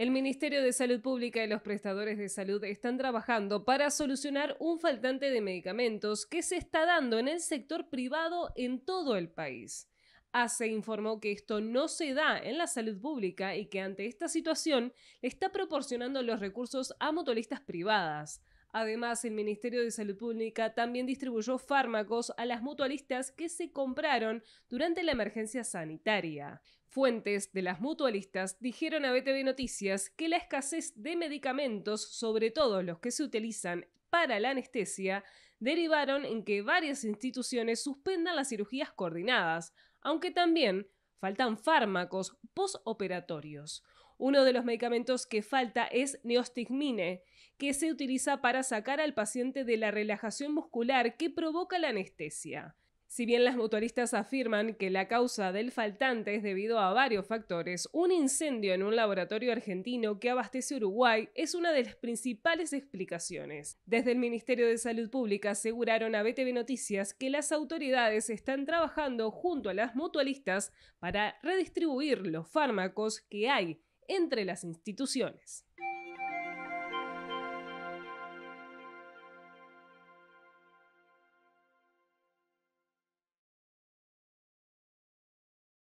El Ministerio de Salud Pública y los prestadores de salud están trabajando para solucionar un faltante de medicamentos que se está dando en el sector privado en todo el país. ACE informó que esto no se da en la salud pública y que ante esta situación le está proporcionando los recursos a motoristas privadas. Además, el Ministerio de Salud Pública también distribuyó fármacos a las mutualistas que se compraron durante la emergencia sanitaria. Fuentes de las mutualistas dijeron a BTV Noticias que la escasez de medicamentos, sobre todo los que se utilizan para la anestesia, derivaron en que varias instituciones suspendan las cirugías coordinadas, aunque también faltan fármacos posoperatorios. Uno de los medicamentos que falta es neostigmine, que se utiliza para sacar al paciente de la relajación muscular que provoca la anestesia. Si bien las mutualistas afirman que la causa del faltante es debido a varios factores, un incendio en un laboratorio argentino que abastece Uruguay es una de las principales explicaciones. Desde el Ministerio de Salud Pública aseguraron a BTV Noticias que las autoridades están trabajando junto a las mutualistas para redistribuir los fármacos que hay entre las instituciones.